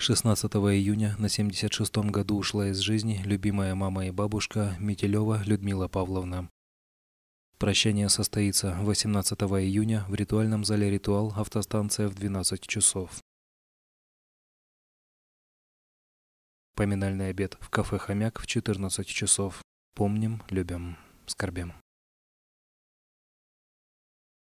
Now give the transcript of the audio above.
16 июня на 76-м году ушла из жизни любимая мама и бабушка Метелева Людмила Павловна. Прощание состоится 18 июня в ритуальном зале «Ритуал» автостанция в 12 часов. Поминальный обед в кафе «Хомяк» в 14 часов. Помним, любим, скорбим.